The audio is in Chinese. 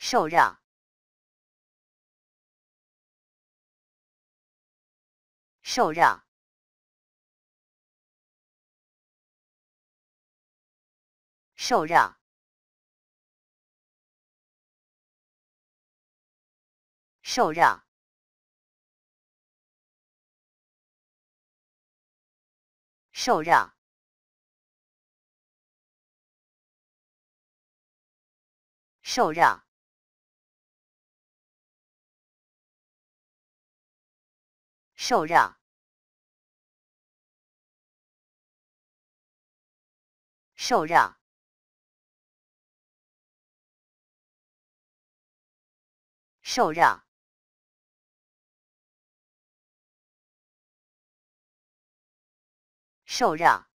受让，受让，受让，受让，受让，受让。受让，受让，受让，受让。